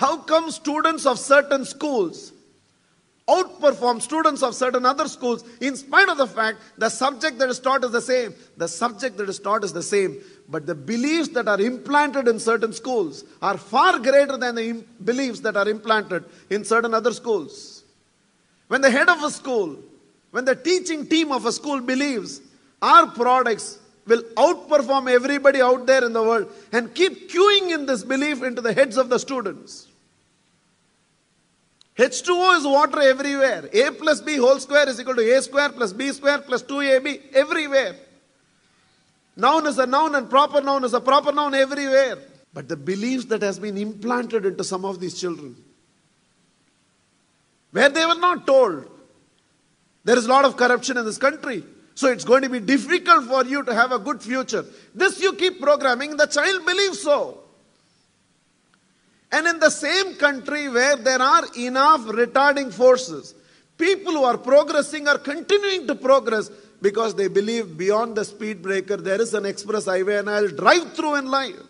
How come students of certain schools outperform students of certain other schools in spite of the fact the subject that is taught is the same? The subject that is taught is the same, but the beliefs that are implanted in certain schools are far greater than the Im- beliefs that are implanted in certain other schools. When the head of a school, when the teaching team of a school believes our products will outperform everybody out there in the world and keep queuing in this belief into the heads of the students. H2O is water everywhere. A plus B whole square is equal to A square plus B square plus 2AB everywhere. Noun is a noun and proper noun is a proper noun everywhere. But the belief that has been implanted into some of these children, where they were not told, there is a lot of corruption in this country. So it's going to be difficult for you to have a good future. This you keep programming, the child believes so. And in the same country where there are enough retarding forces, people who are progressing are continuing to progress because they believe beyond the speed breaker there is an express highway and I'll drive through in life.